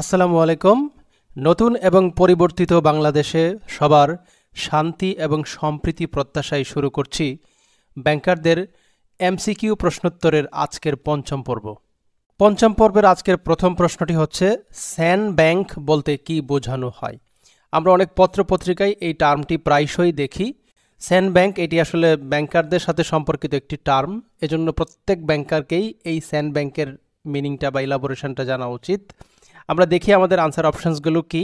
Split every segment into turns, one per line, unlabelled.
আসসালামু আলাইকুম নতুন এবং পরিবর্তিত বাংলাদেশে সবার শান্তি এবং সম্প্রীতি প্রত্যাশায় শুরু করছি ব্যাংকারদের এমসিকিউ প্রশ্নোত্তরের আজকের পঞ্চম পর্ব পঞ্চম পর্বের আজকের প্রথম প্রশ্নটি হচ্ছে স্যান ব্যাংক বলতে কি বোঝানো হয় আমরা অনেক পত্রপত্রিকায় এই টার্মটি প্রায়শই দেখি স্যান ব্যাংক এটি আসলে ব্যাংকারদের সাথে সম্পর্কিত একটি টার্ম এজন্য প্রত্যেক ব্যাংকারকেই এই স্যান ব্যাংকের মিনিংটা বা ইলাবোরেশনটা জানা উচিত আমরা দেখি আমাদের আনসার অপশানসগুলো কি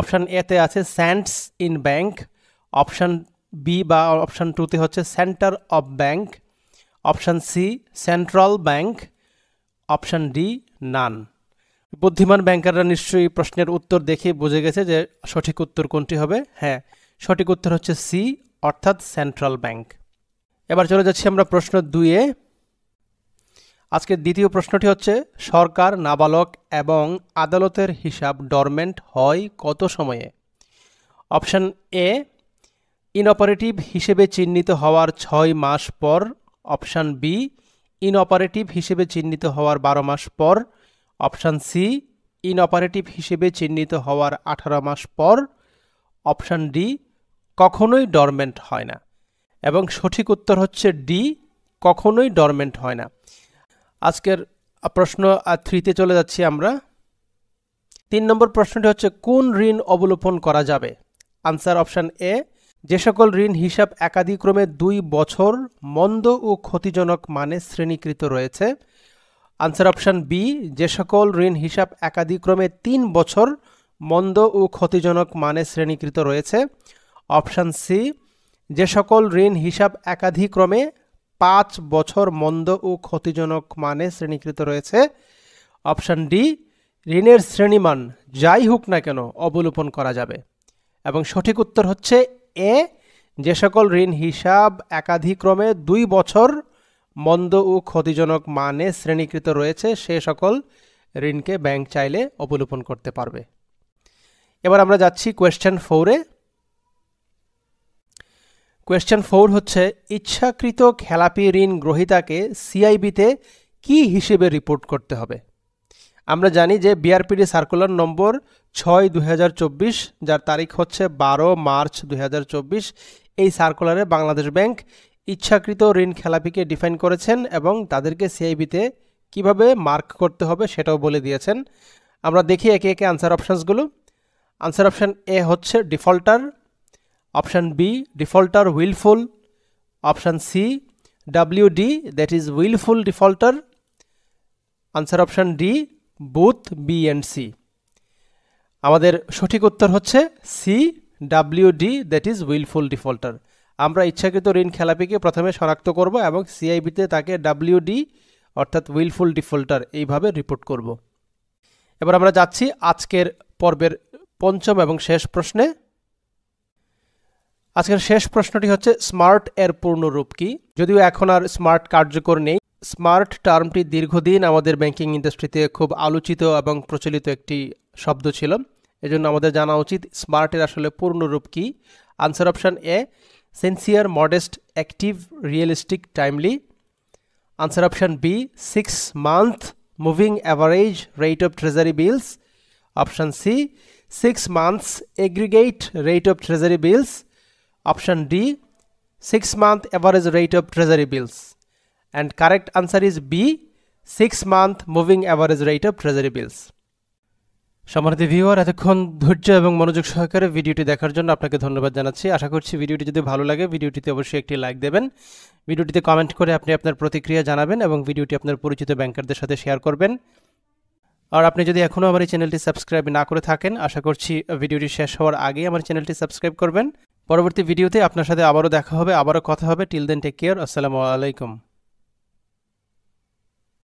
অপশান এতে আছে sands in bank option B বা অপশান টুতে হচ্ছে centre of bank option C central bank option D none বুদ্ধিমান ব্যাংকাররা নিশ্চয়ই প্রশ্নের উত্তর দেখে বুঝে গেছে যে সঠিক উত্তর কোনটি হবে হ্যাঁ সঠিক উত্তর হচ্ছে সি অর্থাৎ সেন্ট্রাল ব্যাংক এবার চলে যাচ্ছি আমরা প্রশ্ন দুইয়ে আজকের দ্বিতীয় প্রশ্নটি হচ্ছে সরকার নাবালক এবং আদালতের হিসাব ডরমেন্ট হয় কত সময়ে অপশান এ ইনঅপারেটিভ হিসেবে চিহ্নিত হওয়ার ছয় মাস পর অপশান বি ইনঅপারেটিভ হিসেবে চিহ্নিত হওয়ার বারো মাস পর অপশান সি ইনঅপারেটিভ হিসেবে চিহ্নিত হওয়ার আঠারো মাস পর অপশান ডি কখনোই ডরমেন্ট হয় না এবং সঠিক উত্তর হচ্ছে ডি কখনোই ডরমেন্ট হয় না আজকের প্রশ্ন থ্রিতে চলে যাচ্ছি আমরা তিন নম্বর প্রশ্নটি হচ্ছে কোন ঋণ অবলোপন করা যাবে আনসার অপশান এ যে সকল ঋণ হিসাব একাধিক্রমে দুই বছর মন্দ ও ক্ষতিজনক মানে শ্রেণীকৃত রয়েছে আনসার অপশান বি যে সকল ঋণ হিসাব একাধিক্রমে তিন বছর মন্দ ও ক্ষতিজনক মানে শ্রেণীকৃত রয়েছে অপশান সি যে সকল ঋণ হিসাব একাধিক্রমে পাঁচ বছর মন্দ ও ক্ষতিজনক মানে শ্রেণীকৃত রয়েছে অপশান ডি ঋণের শ্রেণীমান যাই হোক না কেন অবলোপন করা যাবে এবং সঠিক উত্তর হচ্ছে এ যে সকল ঋণ হিসাব একাধিক্রমে দুই বছর মন্দ ও ক্ষতিজনক মানে শ্রেণীকৃত রয়েছে সে সকল ঋণকে ব্যাংক চাইলে অবলোপন করতে পারবে এবার আমরা যাচ্ছি কোয়েশ্চেন ফোরে কোয়েশ্চেন ফোর হচ্ছে ইচ্ছাকৃত খেলাপি ঋণ গ্রহীতাকে সিআইবিতে কি হিসেবে রিপোর্ট করতে হবে আমরা জানি যে বিআরপিডি সার্কুলার নম্বর ছয় দু যার তারিখ হচ্ছে বারো মার্চ দু এই সার্কুলারে বাংলাদেশ ব্যাংক ইচ্ছাকৃত ঋণ খেলাপিকে ডিফাইন করেছেন এবং তাদেরকে সিআইবিতে কিভাবে মার্ক করতে হবে সেটাও বলে দিয়েছেন আমরা দেখি একে একে আনসার অপশানসগুলো আনসার অপশান এ হচ্ছে defaulter option B defaulter wilful option C W D that is wilful defaulter answer option D both B and C আমাদের সঠিক উত্তর হচ্ছে C W D that is wilful defaulter আমরা ইচ্ছাকৃত ঋণ খেলাপিকে প্রথমে শনাক্ত করব এবং সিআইবিতে তাকে ডাব্লিউ ডি অর্থাৎ উইলফুল ডিফল্টার এইভাবে রিপোর্ট করব এবার আমরা যাচ্ছি আজকের পর্বের পঞ্চম এবং শেষ প্রশ্নে আজকের শেষ প্রশ্নটি হচ্ছে স্মার্ট এর পূর্ণ রূপ কি যদিও এখন আর স্মার্ট কার্যকর নেই স্মার্ট টার্মটি দীর্ঘদিন আমাদের ব্যাংকিং ইন্ডাস্ট্রিতে খুব আলোচিত এবং প্রচলিত একটি শব্দ ছিল এজন্য আমাদের জানা উচিত স্মার্টের আসলে পূর্ণরূপ কি answer option A sincere modest active realistic timely answer option B six month moving average rate of treasury bills option C six months aggregate rate of treasury bills Option D 6 month average rate of treasury bills. And correct answer is B 6 month moving average rate of treasury bills. সম্মানিত viewer এতক্ষণ ধৈর্য এবং মনোযোগ সহকারে ভিডিওটি দেখার জন্য আপনাকে ধন্যবাদ জানাচ্ছি আশা করছি ভিডিওটি যদি ভালো লাগে ভিডিওটিতে অবশ্যই একটি লাইক দেবেন ভিডিওটিতে কমেন্ট করে আপনি আপনার প্রতিক্রিয়া জানাবেন এবং ভিডিওটি আপনার পরিচিত ব্যাংকারদের সাথে শেয়ার করবেন আর আপনি যদি এখনও আমার এই চ্যানেলটি সাবস্ক্রাইব না করে থাকেন আশা করছি ভিডিওটি শেষ হওয়ার আগেই আমার চ্যানেলটি সাবস্ক্রাইব করবেন পরবর্তী ভিডিওতে আপনার সাথে আবারও দেখা হবে আবারও কথা হবে টিল দেন টেক কেয়ার আসসালামু আলাইকুম